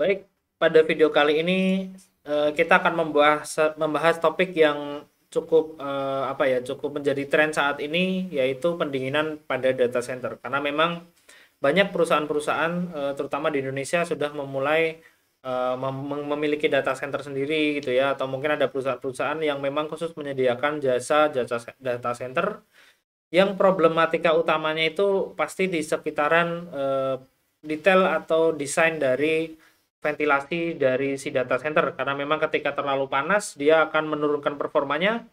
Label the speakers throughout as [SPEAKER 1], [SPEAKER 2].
[SPEAKER 1] Baik, pada video kali ini eh, kita akan membahas membahas topik yang cukup eh, apa ya, cukup menjadi tren saat ini yaitu pendinginan pada data center. Karena memang banyak perusahaan-perusahaan eh, terutama di Indonesia sudah memulai memiliki data center sendiri gitu ya atau mungkin ada perusahaan-perusahaan yang memang khusus menyediakan jasa jasa data center yang problematika utamanya itu pasti di sekitaran detail atau desain dari ventilasi dari si data center karena memang ketika terlalu panas dia akan menurunkan performanya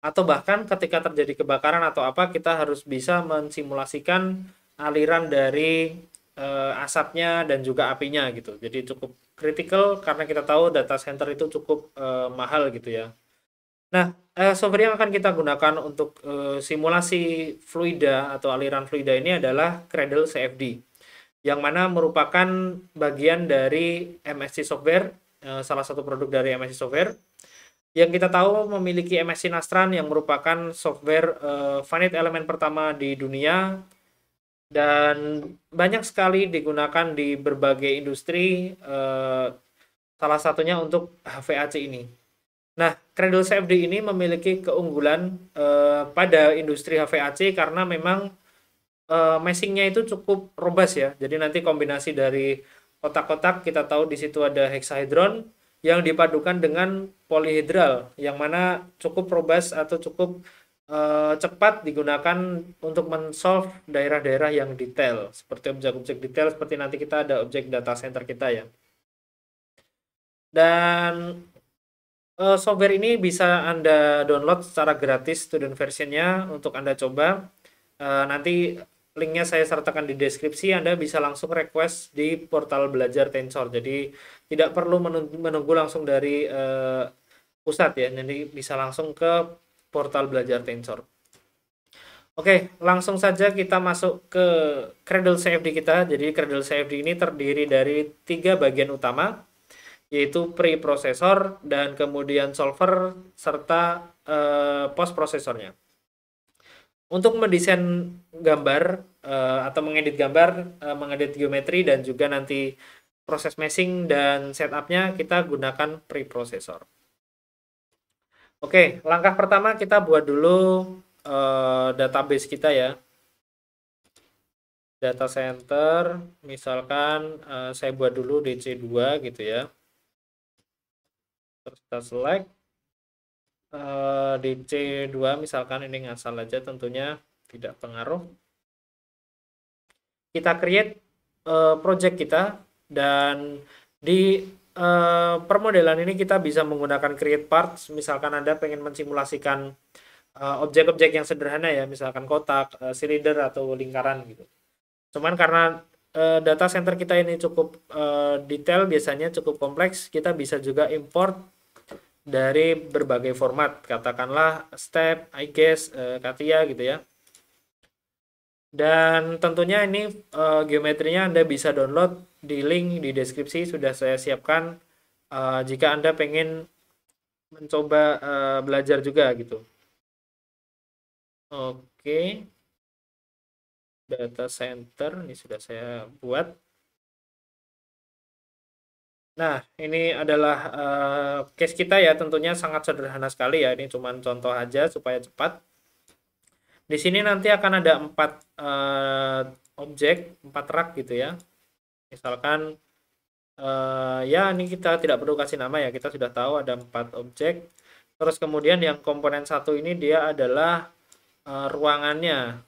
[SPEAKER 1] atau bahkan ketika terjadi kebakaran atau apa kita harus bisa mensimulasikan aliran dari e, asapnya dan juga apinya gitu. Jadi cukup kritikal karena kita tahu data center itu cukup e, mahal gitu ya. Nah, e, software yang akan kita gunakan untuk e, simulasi fluida atau aliran fluida ini adalah Cradle CFD yang mana merupakan bagian dari MSC Software, eh, salah satu produk dari MSC Software. Yang kita tahu memiliki MSC Nastran yang merupakan software uh, finite element pertama di dunia dan banyak sekali digunakan di berbagai industri uh, salah satunya untuk HVAC ini. Nah, Cradle CFD ini memiliki keunggulan uh, pada industri HVAC karena memang uh, eh, meshingnya itu cukup robust ya. Jadi nanti kombinasi dari kotak-kotak kita tahu di situ ada hexahedron yang dipadukan dengan polihedral yang mana cukup robust atau cukup uh, cepat digunakan untuk mensolve daerah-daerah yang detail seperti objek-objek detail seperti nanti kita ada objek data center kita ya. Dan uh, software ini bisa Anda download secara gratis student versionnya untuk Anda coba. Uh, nanti Linknya saya sertakan di deskripsi, Anda bisa langsung request di portal belajar Tensor. Jadi tidak perlu menunggu langsung dari uh, pusat ya, jadi bisa langsung ke portal belajar Tensor. Oke, langsung saja kita masuk ke Cradle CFD kita. Jadi Cradle CFD ini terdiri dari tiga bagian utama, yaitu preprosesor dan kemudian solver serta uh, eh, post prosesornya. Untuk mendesain gambar Eh, atau mengedit gambar, uh, mengedit geometri dan juga nanti proses meshing dan setupnya kita gunakan preprocessor. Oke, langkah pertama kita buat dulu uh, database kita ya. Data center, misalkan uh, saya buat dulu DC2 gitu ya. Terus kita select uh, DC2 misalkan ini ngasal aja tentunya tidak pengaruh kita create uh, project kita dan di uh, permodelan ini kita bisa menggunakan create parts misalkan Anda pengen mensimulasikan eh, objek-objek uh, yang sederhana ya misalkan kotak, uh, silinder atau lingkaran gitu. Cuman karena uh, data center kita ini cukup uh, detail biasanya cukup kompleks, kita bisa juga import dari berbagai format katakanlah step, I guess, uh, katia gitu ya dan tentunya ini uh, geometrinya Anda bisa download di link di deskripsi sudah saya siapkan uh, jika Anda pengen mencoba uh, belajar juga gitu. Oke.
[SPEAKER 2] Data center ini sudah saya buat.
[SPEAKER 1] Nah, ini adalah uh, case kita ya, tentunya sangat sederhana sekali ya. Ini cuma contoh aja supaya cepat. Di sini nanti akan ada empat uh, objek, empat rak gitu ya. Misalkan uh, ya ini kita tidak perlu kasih nama ya, kita sudah tahu ada empat objek. Terus kemudian yang komponen satu ini dia adalah uh, ruangannya.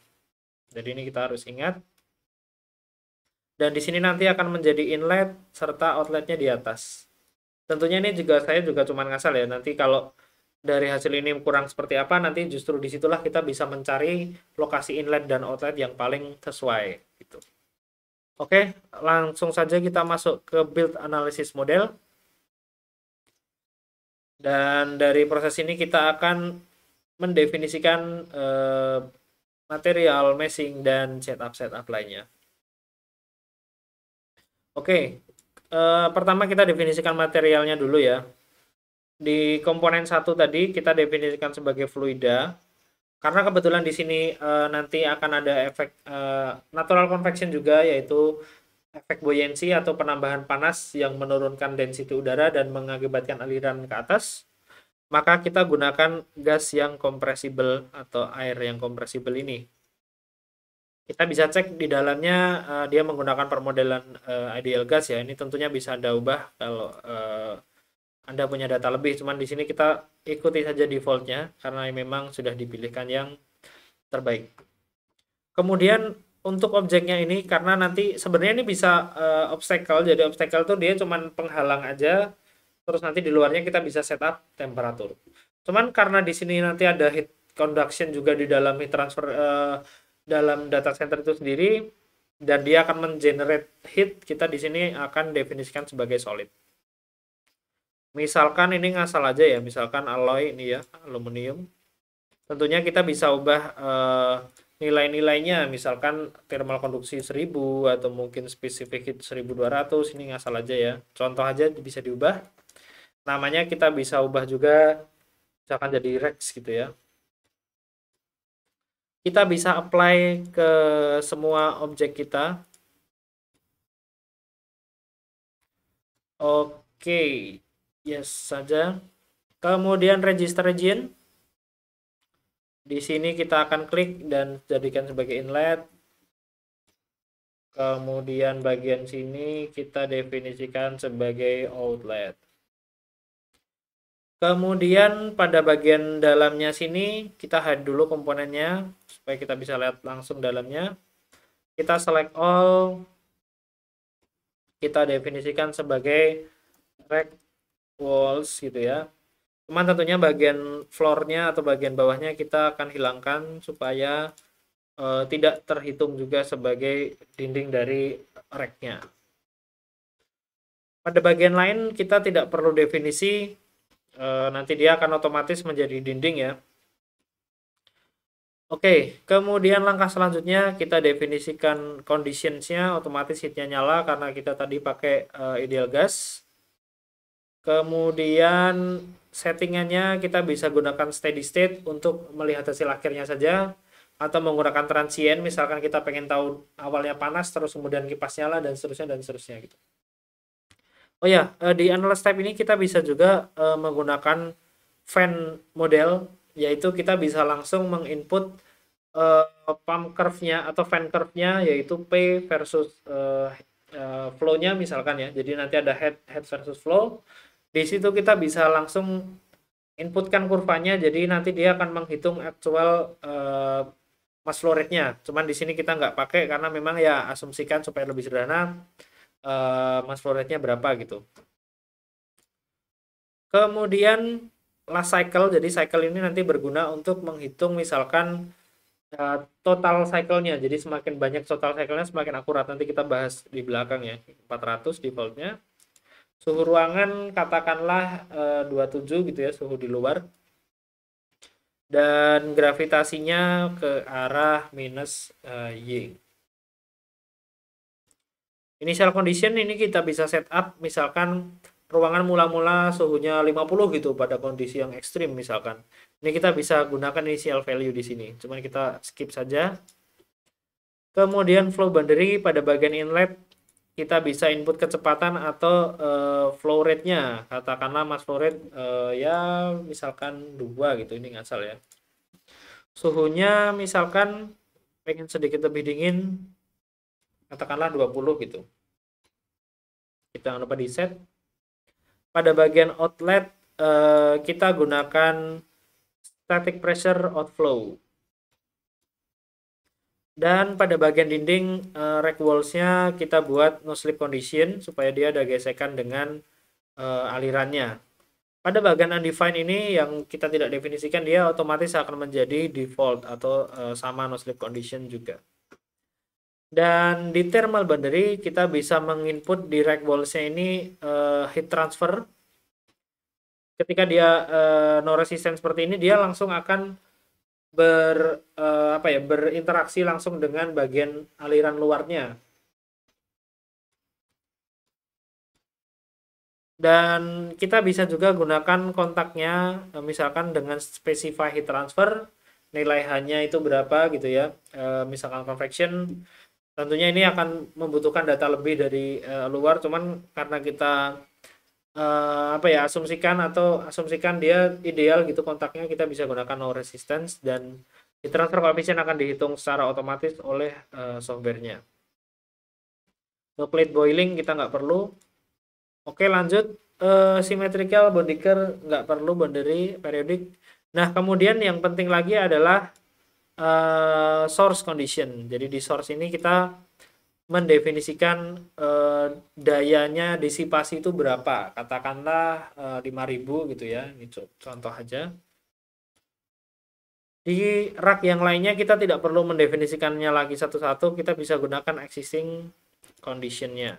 [SPEAKER 1] Jadi ini kita harus ingat. Dan di sini nanti akan menjadi inlet serta outletnya di atas. Tentunya ini juga saya juga cuma ngasal ya. Nanti kalau dari hasil ini kurang seperti apa nanti justru disitulah kita bisa mencari lokasi inlet dan outlet yang paling sesuai gitu. Oke, langsung saja kita masuk ke build analysis model. Dan dari proses ini kita akan mendefinisikan eh, material, meshing, dan setup-setup lainnya. Oke, eh, pertama kita definisikan materialnya dulu ya di komponen satu tadi kita definisikan sebagai fluida karena kebetulan di sini e, nanti akan ada efek e, natural convection juga yaitu efek buoyancy atau penambahan panas yang menurunkan density udara dan mengakibatkan aliran ke atas maka kita gunakan gas yang kompresibel atau air yang kompresibel ini kita bisa cek di dalamnya uh, dia menggunakan permodelan ideal gas ya ini tentunya bisa ada ubah kalau anda punya data lebih, cuman di sini kita ikuti saja defaultnya karena memang sudah dipilihkan yang terbaik. Kemudian untuk objeknya ini karena nanti sebenarnya ini bisa uh, obstacle, jadi obstacle tuh dia cuman penghalang aja. Terus nanti di luarnya kita bisa setup temperatur. Cuman karena di sini nanti ada heat conduction juga di dalam heat transfer uh, dalam data center itu sendiri dan dia akan mengenerate heat, kita di sini akan definisikan sebagai solid misalkan ini ngasal aja ya misalkan alloy ini ya aluminium tentunya kita bisa ubah uh, nilai-nilainya misalkan thermal konduksi 1000 atau mungkin spesifik 1200 ini ngasal aja ya contoh aja bisa diubah namanya kita bisa ubah juga misalkan jadi rex gitu ya kita bisa apply
[SPEAKER 2] ke semua objek kita
[SPEAKER 1] oke okay yes saja. Kemudian register region. Di sini kita akan klik dan jadikan sebagai inlet. Kemudian bagian sini kita definisikan sebagai outlet. Kemudian pada bagian dalamnya sini kita hide dulu komponennya supaya kita bisa lihat langsung dalamnya. Kita select all. Kita definisikan sebagai rect walls gitu ya cuman tentunya bagian floornya atau bagian bawahnya kita akan hilangkan supaya uh, tidak terhitung juga sebagai dinding dari reknya pada bagian lain kita tidak perlu definisi uh, nanti dia akan otomatis menjadi dinding ya Oke, kemudian langkah selanjutnya kita definisikan conditionsnya, otomatis hitnya nyala karena kita tadi pakai uh, ideal gas Kemudian settingannya kita bisa gunakan steady state untuk melihat hasil akhirnya saja atau menggunakan transient misalkan kita pengen tahu awalnya panas terus kemudian kipas nyala dan seterusnya dan seterusnya gitu. Oh ya, eh, di analyze type ini kita bisa juga eh, menggunakan fan model yaitu kita bisa langsung menginput eh, pump curve-nya atau fan curve-nya yaitu P versus flow-nya misalkan ya. Jadi nanti ada head head versus flow di situ kita bisa langsung inputkan kurvanya jadi nanti dia akan menghitung actual uh, eh, mas flow rate-nya cuman di sini kita nggak pakai karena memang ya asumsikan supaya lebih sederhana uh, eh, mas flow rate-nya berapa gitu kemudian last cycle jadi cycle ini nanti berguna untuk menghitung misalkan uh, total cycle-nya jadi semakin banyak total cycle-nya semakin akurat nanti kita bahas di belakang ya 400 defaultnya suhu ruangan katakanlah e, eh, 27 gitu ya suhu di luar dan gravitasinya ke arah minus e, y. Initial condition ini kita bisa setup misalkan ruangan mula-mula suhunya 50 gitu pada kondisi yang ekstrim misalkan. Ini kita bisa gunakan initial value di sini. Cuman kita skip saja. Kemudian flow boundary pada bagian inlet kita bisa input kecepatan atau uh, flow rate-nya. Katakanlah mas flow rate uh, ya misalkan dua gitu, ini nggak salah ya. Suhunya misalkan pengen sedikit lebih dingin, katakanlah 20 gitu. Kita jangan lupa di set. Pada bagian outlet uh, kita gunakan static pressure outflow. Dan pada bagian dinding uh, rack walls-nya kita buat no slip condition supaya dia ada gesekan dengan uh, alirannya. Pada bagian undefined ini yang kita tidak definisikan dia otomatis akan menjadi default atau uh, sama no slip condition juga. Dan di thermal boundary kita bisa menginput di rack walls-nya ini uh, heat transfer. Ketika dia uh, no resistance seperti ini dia langsung akan ber uh, apa ya berinteraksi langsung dengan bagian aliran luarnya dan kita bisa juga gunakan kontaknya eh, misalkan dengan specify heat transfer nilai hanya itu berapa gitu ya e, misalkan convection tentunya ini akan membutuhkan data lebih dari e, luar cuman karena kita uh, apa ya asumsikan atau asumsikan dia ideal gitu kontaknya kita bisa gunakan no resistance dan di transfer coefficient akan dihitung secara otomatis oleh uh, softwarenya. no plate boiling kita nggak perlu. Oke lanjut uh, symmetrical Bondiker nggak perlu boundary periodik. Nah kemudian yang penting lagi adalah uh, source condition. Jadi di source ini kita mendefinisikan eh, dayanya disipasi itu berapa katakanlah eh, 5000 gitu ya ini contoh aja di rak yang lainnya kita tidak perlu mendefinisikannya lagi satu-satu kita bisa gunakan existing conditionnya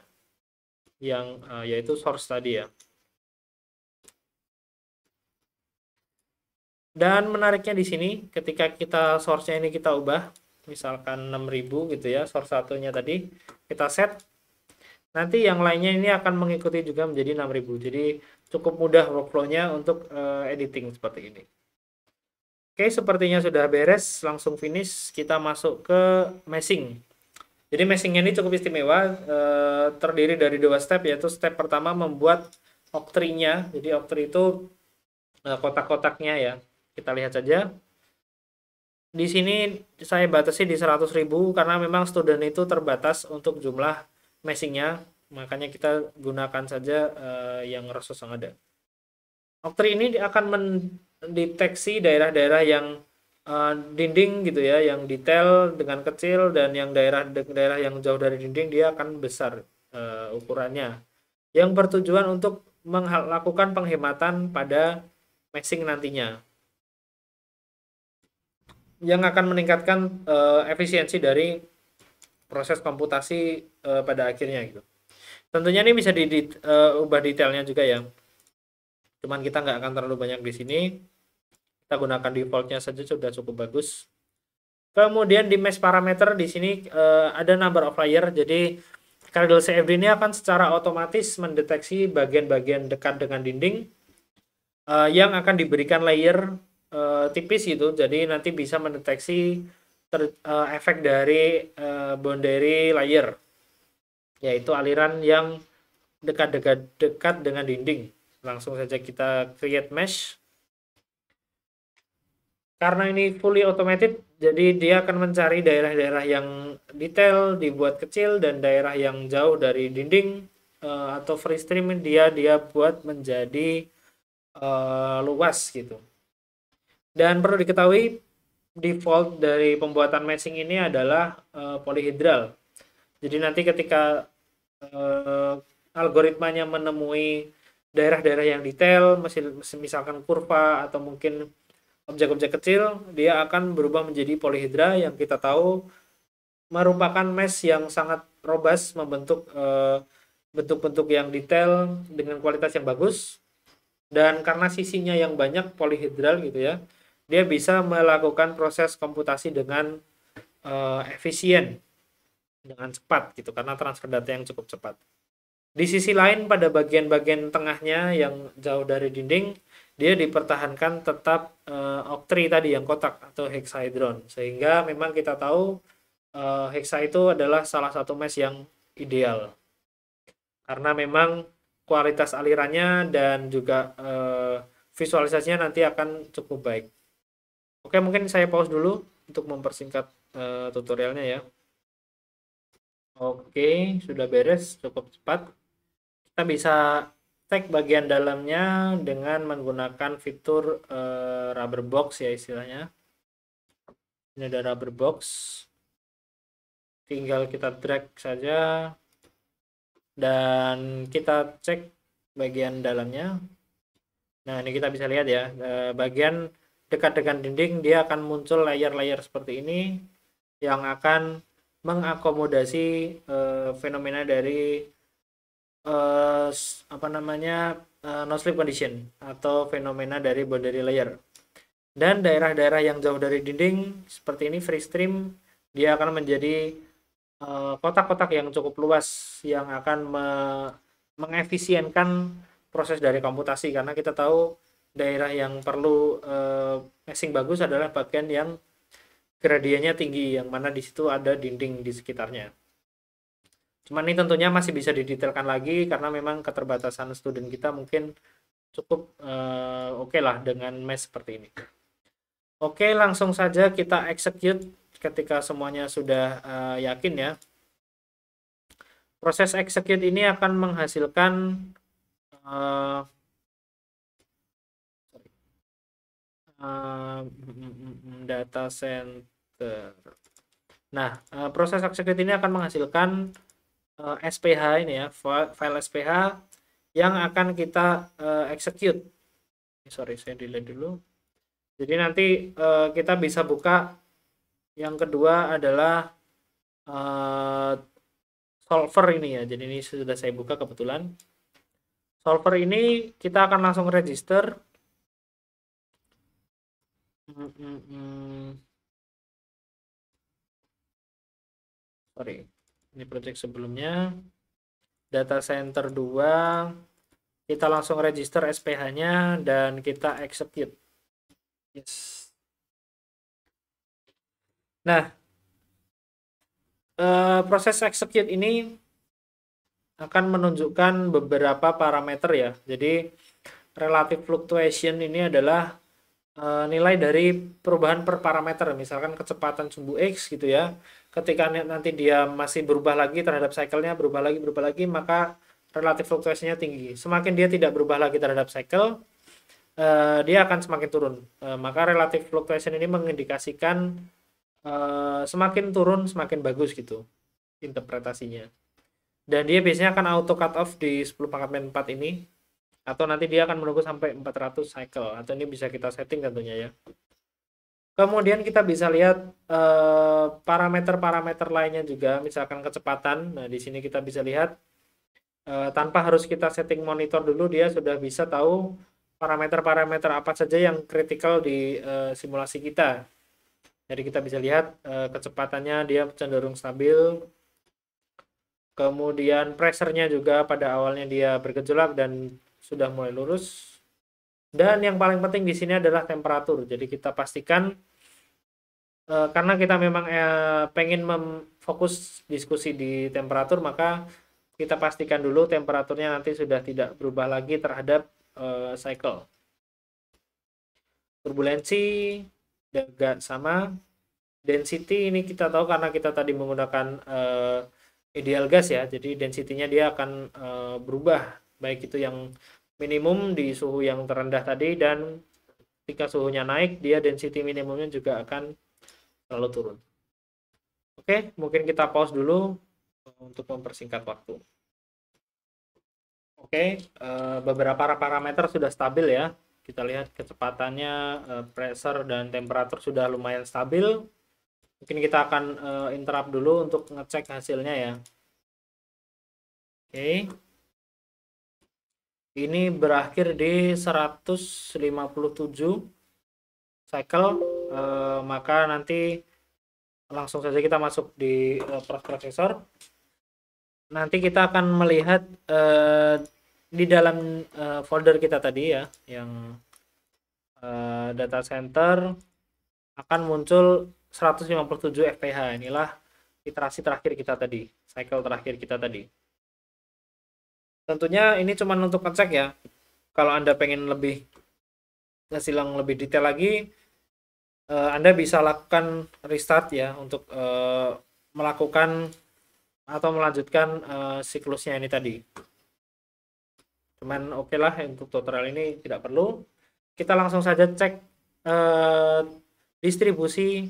[SPEAKER 1] yang uh, yaitu source tadi ya dan menariknya di sini ketika kita source-nya ini kita ubah misalkan 6000 gitu ya source satunya tadi kita set nanti yang lainnya ini akan mengikuti juga menjadi 6000 jadi cukup mudah workflownya untuk uh, editing seperti ini Oke, sepertinya sudah beres. Langsung finish, kita masuk ke meshing. Jadi meshingnya ini cukup istimewa, uh, terdiri dari dua step, yaitu step pertama membuat octree-nya. Jadi octree itu uh, kotak-kotaknya ya. Kita lihat saja di sini saya batasi di 100.000 karena memang student itu terbatas untuk jumlah matchingnya makanya kita gunakan saja uh, yang resource yang ada Octree ini akan mendeteksi daerah-daerah yang uh, dinding gitu ya yang detail dengan kecil dan yang daerah-daerah yang jauh dari dinding dia akan besar uh, ukurannya yang bertujuan untuk melakukan penghematan pada matching nantinya yang akan meningkatkan uh, efisiensi dari proses komputasi uh, pada akhirnya gitu. Tentunya ini bisa diubah eh, di uh, detailnya juga ya. Cuman kita nggak akan terlalu banyak di sini. Kita gunakan defaultnya saja sudah cukup bagus. Kemudian di mesh parameter di sini uh, ada number of layer. Jadi Cradle CFD ini akan secara otomatis mendeteksi bagian-bagian dekat dengan dinding uh, yang akan diberikan layer Eh, tipis gitu jadi nanti bisa mendeteksi ter, uh, efek dari uh, boundary layer yaitu aliran yang dekat-dekat dekat dengan dinding langsung saja kita create mesh karena ini fully automated jadi dia akan mencari daerah-daerah yang detail dibuat kecil dan daerah yang jauh dari dinding uh, atau free streaming dia dia buat menjadi uh, luas gitu dan perlu diketahui default dari pembuatan matching ini adalah uh, eh, polihedral. Jadi nanti ketika uh, algoritmanya menemui daerah-daerah yang detail, misalkan kurva atau mungkin objek-objek kecil, dia akan berubah menjadi polihedra yang kita tahu merupakan mesh yang sangat robas membentuk eh, bentuk-bentuk yang detail dengan kualitas yang bagus dan karena sisinya yang banyak polihedral gitu ya dia bisa melakukan proses komputasi dengan uh, efisien dengan cepat gitu karena transfer data yang cukup cepat. Di sisi lain pada bagian-bagian tengahnya yang jauh dari dinding dia dipertahankan tetap uh, octree tadi yang kotak atau hexahedron sehingga memang kita tahu uh, hexa itu adalah salah satu mesh yang ideal karena memang kualitas alirannya dan juga uh, visualisasinya nanti akan cukup baik. Oke, mungkin saya pause dulu untuk mempersingkat uh, tutorialnya ya. Oke, sudah beres cukup cepat. Kita bisa cek bagian dalamnya dengan menggunakan fitur uh, rubber box ya istilahnya. Ini ada rubber box. Tinggal kita drag saja dan kita cek bagian dalamnya. Nah, ini kita bisa lihat ya, eh, bagian dekat dengan dinding dia akan muncul layar-layar seperti ini yang akan mengakomodasi uh, fenomena dari uh, apa namanya uh, eh, no slip condition atau fenomena dari boundary layer dan daerah-daerah yang jauh dari dinding seperti ini free stream dia akan menjadi kotak-kotak uh, yang cukup luas yang akan me mengefisienkan proses dari komputasi karena kita tahu daerah yang perlu uh, bagus adalah bagian yang gradiennya tinggi yang mana di situ ada dinding di sekitarnya. Cuman ini tentunya masih bisa didetailkan lagi karena memang keterbatasan student kita mungkin cukup uh, oke okay lah dengan mesh seperti ini. Oke, okay, langsung saja kita execute ketika semuanya sudah uh, yakin ya. Proses execute ini akan menghasilkan
[SPEAKER 2] uh,
[SPEAKER 1] Ehm, mm, mm, data center. Nah, eh, proses execute ini akan menghasilkan SPH eh, ini ya, file SPH yang akan kita eh, execute. Sorry, saya delay dulu. Jadi nanti kita bisa buka yang kedua adalah solver ini ya. Jadi ini sudah saya buka kebetulan. Solver ini kita akan langsung register sorry ini project sebelumnya data center 2 kita langsung register SPH nya dan kita execute yes nah eh, proses execute ini akan menunjukkan beberapa parameter ya jadi relative fluctuation ini adalah Eh, nilai dari perubahan per parameter misalkan kecepatan sumbu x gitu ya ketika nanti dia masih berubah lagi terhadap cyclenya berubah lagi berubah lagi maka relatif fluktuasinya tinggi semakin dia tidak berubah lagi terhadap cycle uh, dia akan semakin turun uh, maka relatif fluctuation ini mengindikasikan uh, semakin turun semakin bagus gitu interpretasinya dan dia biasanya akan auto cut off di 10 pangkat 4 ini atau nanti dia akan menunggu sampai 400 cycle atau ini bisa kita setting tentunya ya kemudian kita bisa lihat eh, parameter-parameter uh, lainnya juga misalkan kecepatan nah di sini kita bisa lihat uh, tanpa harus kita setting monitor dulu dia sudah bisa tahu parameter-parameter apa saja yang kritikal di uh, simulasi kita jadi kita bisa lihat uh, kecepatannya dia cenderung stabil kemudian pressernya juga pada awalnya dia bergejolak dan sudah mulai lurus. Dan yang paling penting di sini adalah temperatur. Jadi kita pastikan e, karena kita memang e, pengen memfokus diskusi di temperatur, maka kita pastikan dulu temperaturnya nanti sudah tidak berubah lagi terhadap e, cycle. Turbulensi juga sama. Density ini kita tahu karena kita tadi menggunakan ideal gas ya, jadi densitinya dia akan berubah baik itu yang minimum di suhu yang terendah tadi dan ketika suhunya naik dia density minimumnya juga akan terlalu turun. Oke, mungkin kita pause dulu eh, untuk mempersingkat waktu. Oke, eh, beberapa parameter sudah stabil ya. Kita lihat kecepatannya, eh, pressure dan temperatur sudah lumayan stabil. Mungkin kita akan interrupt dulu untuk ngecek hasilnya ya. Oke ini berakhir di 157 cycle eh, maka nanti langsung saja kita masuk di eh, prosesor nanti kita akan melihat eh, di dalam eh, folder kita tadi ya yang eh, data center akan muncul 157 FPH inilah iterasi terakhir kita tadi cycle terakhir kita tadi tentunya ini cuma untuk ngecek ya kalau anda pengen lebih ngasih yang lebih detail lagi uh, anda bisa lakukan restart ya untuk uh, melakukan atau melanjutkan uh, siklusnya ini tadi cuman oke okay lah untuk tutorial ini tidak perlu kita langsung saja cek uh, distribusi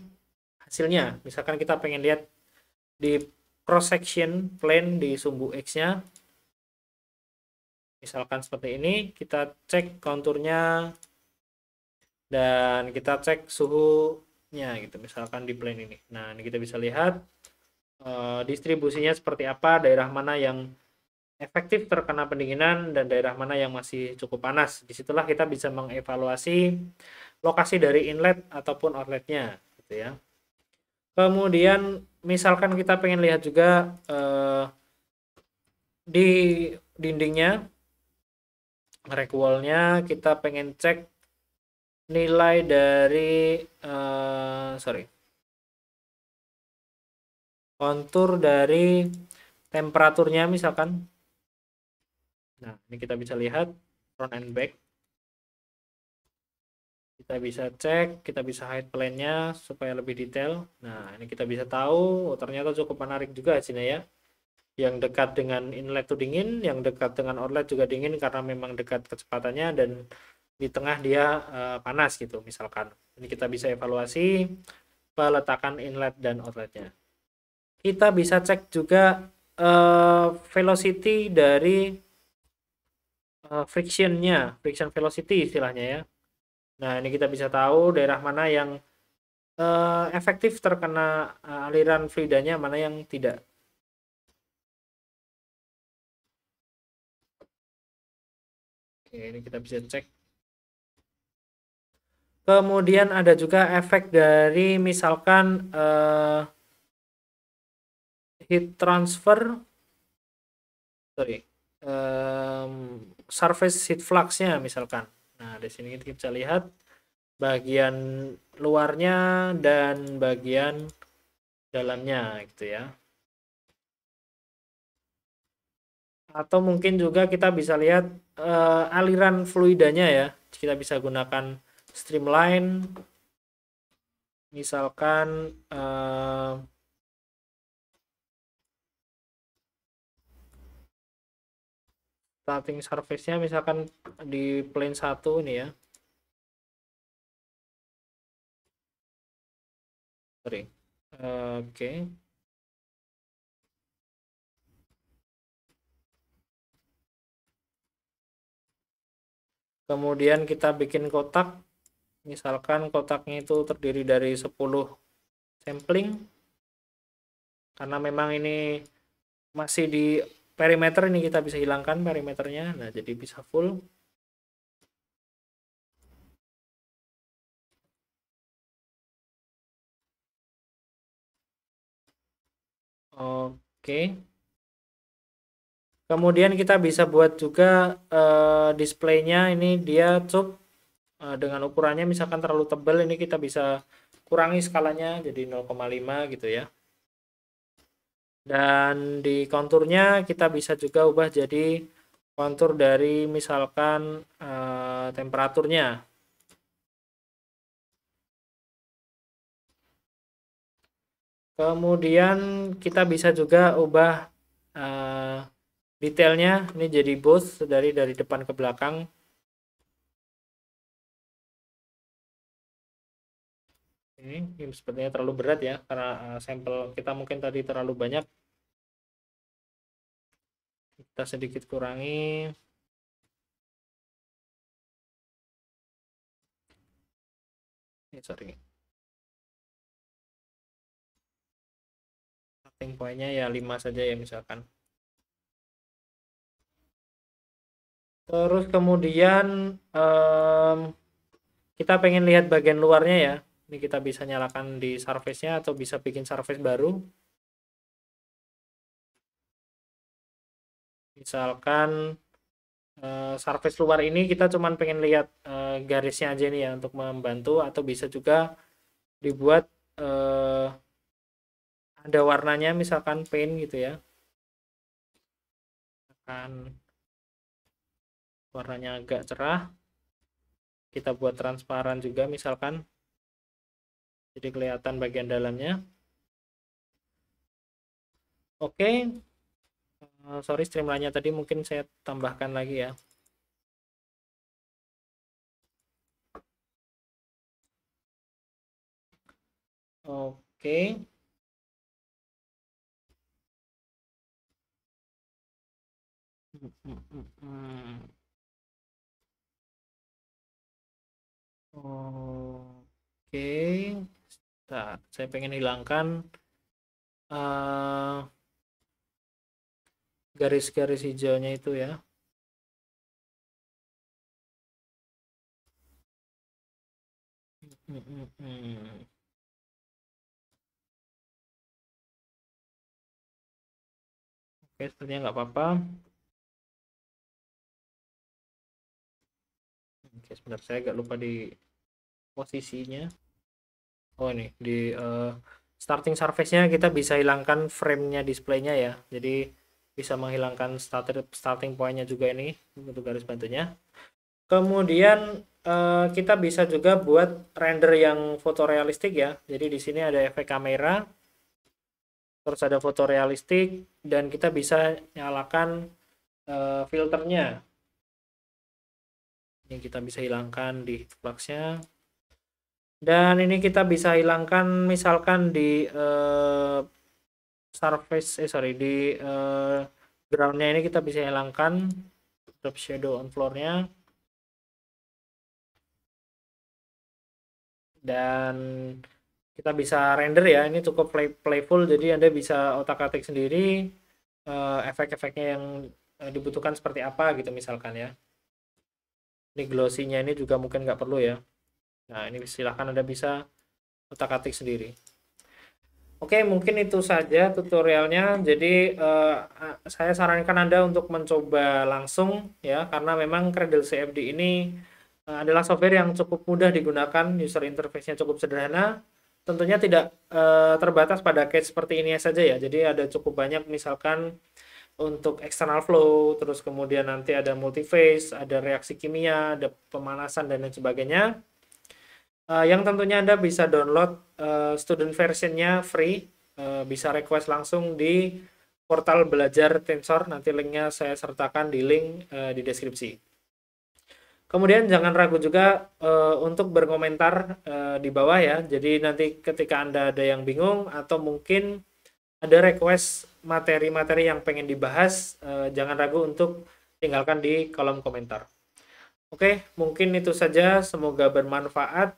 [SPEAKER 1] hasilnya misalkan kita pengen lihat di cross section plane di sumbu x nya misalkan seperti ini kita cek konturnya dan kita cek suhunya gitu misalkan di plane ini nah ini kita bisa lihat uh, distribusinya seperti apa daerah mana yang efektif terkena pendinginan dan daerah mana yang masih cukup panas disitulah kita bisa mengevaluasi lokasi dari inlet ataupun outletnya gitu ya kemudian misalkan kita pengen lihat juga uh, di dindingnya requalnya kita pengen cek nilai
[SPEAKER 2] dari uh, sorry kontur dari temperaturnya misalkan
[SPEAKER 1] nah ini kita bisa lihat front and back kita bisa cek kita bisa hide plane-nya supaya lebih detail nah ini kita bisa tahu oh, ternyata cukup menarik juga sini ya yang dekat dengan inlet itu dingin, yang dekat dengan outlet juga dingin karena memang dekat kecepatannya dan di tengah dia uh, panas gitu misalkan. Ini kita bisa evaluasi peletakan inlet dan outletnya. Kita bisa cek juga uh, velocity dari uh, frictionnya, friction velocity istilahnya ya. Nah ini kita bisa tahu daerah mana yang uh, efektif terkena uh, aliran fluidanya,
[SPEAKER 2] mana yang tidak Oke, ini kita bisa cek. Kemudian ada juga efek dari misalkan uh, heat transfer, sorry, um,
[SPEAKER 1] surface heat fluxnya misalkan. Nah, di sini kita bisa lihat bagian luarnya dan bagian dalamnya gitu ya. Atau mungkin juga kita bisa lihat uh, aliran fluidanya ya kita bisa gunakan streamline misalkan uh,
[SPEAKER 2] starting surface-nya misalkan di plane satu ini ya sorry eh, oke okay. kemudian kita bikin kotak misalkan
[SPEAKER 1] kotaknya itu terdiri dari 10 sampling karena memang ini masih di perimeter ini kita bisa hilangkan perimeternya
[SPEAKER 2] nah jadi bisa full
[SPEAKER 1] oke okay kemudian kita bisa buat juga uh, displaynya ini dia cup uh, eh, dengan ukurannya misalkan terlalu tebal ini kita bisa kurangi skalanya jadi 0,5 gitu ya dan di konturnya kita bisa juga ubah jadi kontur dari misalkan uh, temperaturnya
[SPEAKER 2] kemudian kita bisa juga ubah uh, detailnya ini jadi bos dari dari depan ke belakang ini, sepertinya terlalu berat ya karena eh, sampel kita mungkin tadi terlalu banyak kita sedikit kurangi Ini eh, sorry starting pointnya ya 5 saja ya misalkan
[SPEAKER 1] terus kemudian um, kita pengen lihat bagian luarnya ya ini kita bisa nyalakan di surface-nya atau bisa bikin surface baru
[SPEAKER 2] misalkan
[SPEAKER 1] uh, surface luar ini kita cuman pengen lihat uh, garisnya aja nih ya untuk membantu atau bisa juga dibuat uh, ada warnanya
[SPEAKER 2] misalkan paint gitu ya akan warnanya agak cerah kita buat transparan juga misalkan jadi kelihatan bagian dalamnya oke okay. Eh, sorry streamlinenya tadi mungkin saya tambahkan lagi ya
[SPEAKER 3] oke hmm. hmm, hmm, hmm. Oke,
[SPEAKER 2] okay. nah, saya pengen hilangkan garis eh, garis-garis hijaunya itu ya.
[SPEAKER 3] Hmm, Oke, okay, Oke, sepertinya nggak apa-apa.
[SPEAKER 2] Oke, sebentar saya agak lupa di
[SPEAKER 1] posisinya oh ini di uh, starting surface-nya kita bisa hilangkan frame-nya display-nya ya jadi bisa menghilangkan starter, starting point-nya juga ini untuk garis bantunya kemudian uh, kita bisa juga buat render yang fotorealistik ya jadi di sini ada efek kamera terus ada fotorealistik dan kita bisa nyalakan uh, filternya yang kita bisa hilangkan di nya dan ini kita bisa hilangkan misalkan di uh, surface eh sorry di uh, groundnya ini kita bisa hilangkan
[SPEAKER 2] drop shadow on floornya
[SPEAKER 1] dan kita bisa render ya ini cukup play, playful jadi anda bisa otak-atik sendiri uh, efek-efeknya yang dibutuhkan seperti apa gitu misalkan ya ini glossy-nya ini juga mungkin nggak perlu ya Nah, ini silahkan Anda bisa otak atik sendiri. Oke, mungkin itu saja tutorialnya. Jadi, eh, saya sarankan Anda untuk mencoba langsung ya, karena memang Cradle CFD ini eh, adalah software yang cukup mudah digunakan, user interface-nya cukup sederhana. Tentunya tidak eh, terbatas pada case seperti ini saja ya. Jadi, ada cukup banyak misalkan untuk external flow, terus kemudian nanti ada multiphase, ada reaksi kimia, ada pemanasan dan lain sebagainya uh, yang tentunya Anda bisa download uh, student versionnya free, uh, bisa request langsung di portal belajar Tensor, nanti linknya saya sertakan di link uh, di deskripsi. Kemudian jangan ragu juga uh, untuk berkomentar uh, di bawah ya. Jadi nanti ketika Anda ada yang bingung atau mungkin ada request materi-materi yang pengen dibahas, uh, jangan ragu untuk tinggalkan di kolom komentar. Oke, mungkin itu saja. Semoga bermanfaat.